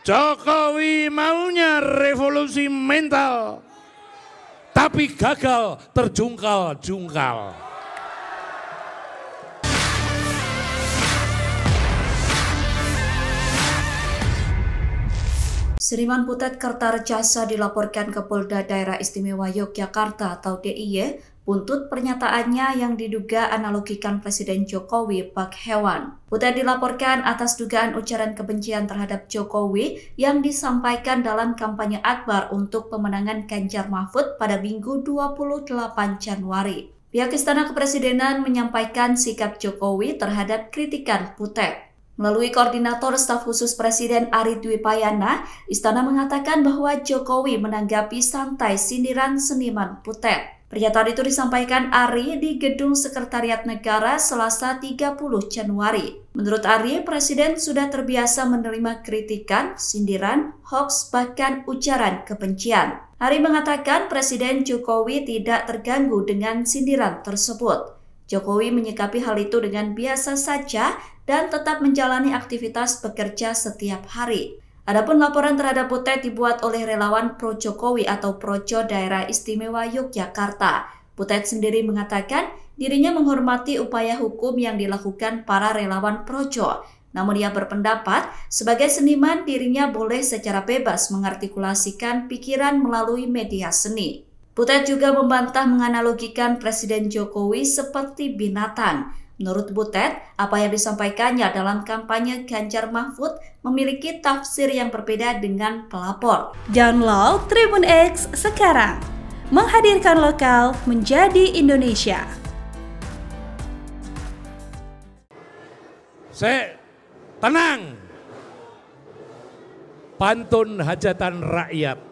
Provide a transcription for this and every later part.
Jokowi maunya revolusi mental, tapi gagal terjungkal-jungkal. Seniman Putet Kertarejasa dilaporkan ke Polda Daerah Istimewa Yogyakarta atau DIY buntut pernyataannya yang diduga analogikan Presiden Jokowi bak hewan. Putet dilaporkan atas dugaan ujaran kebencian terhadap Jokowi yang disampaikan dalam kampanye Akbar untuk pemenangan Ganjar Mahfud pada Minggu 28 Januari. Pihak Istana Kepresidenan menyampaikan sikap Jokowi terhadap kritikan Putet. Melalui koordinator staf khusus Presiden Ari Dwi Payana, istana mengatakan bahwa Jokowi menanggapi santai sindiran seniman Putet. Pernyataan itu disampaikan Ari di Gedung Sekretariat Negara Selasa 30 Januari. Menurut Ari, Presiden sudah terbiasa menerima kritikan, sindiran, hoax bahkan ujaran kebencian. Ari mengatakan Presiden Jokowi tidak terganggu dengan sindiran tersebut. Jokowi menyikapi hal itu dengan biasa saja dan tetap menjalani aktivitas bekerja setiap hari. Adapun laporan terhadap Butet dibuat oleh relawan Pro Jokowi atau Projo Daerah Istimewa Yogyakarta. Butet sendiri mengatakan dirinya menghormati upaya hukum yang dilakukan para relawan Projo. Namun ia berpendapat, sebagai seniman dirinya boleh secara bebas mengartikulasikan pikiran melalui media seni. Butet juga membantah menganalogikan Presiden Jokowi seperti binatang. Menurut Butet, apa yang disampaikannya dalam kampanye Ganjar Mahfud memiliki tafsir yang berbeda dengan pelapor. Download Tribun X sekarang. Menghadirkan lokal menjadi Indonesia. Saya tenang. Pantun hajatan rakyat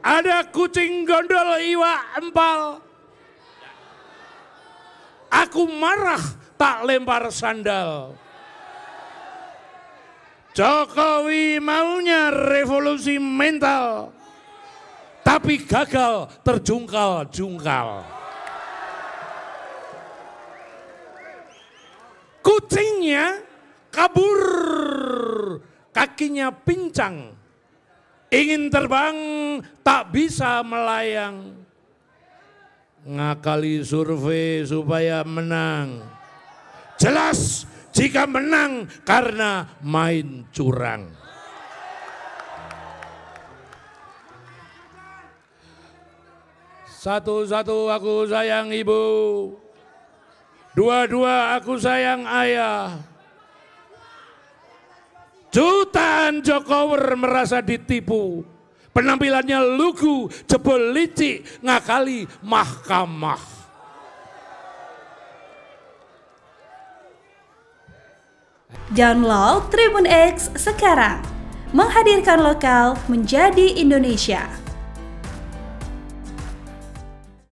ada kucing gondol iwa empal. Aku marah tak lempar sandal. Jokowi maunya revolusi mental. Tapi gagal terjungkal-jungkal. Kucingnya kabur, kakinya pincang, ingin terbang tak bisa melayang. Ngakali survei supaya menang. Jelas jika menang karena main curang. Satu-satu aku sayang ibu. Dua-dua aku sayang ayah. Jutaan Jokower merasa ditipu. Penampilannya lugu, jebol licik, ngakali mahkamah. Download Tribun X sekarang. Menghadirkan lokal menjadi Indonesia.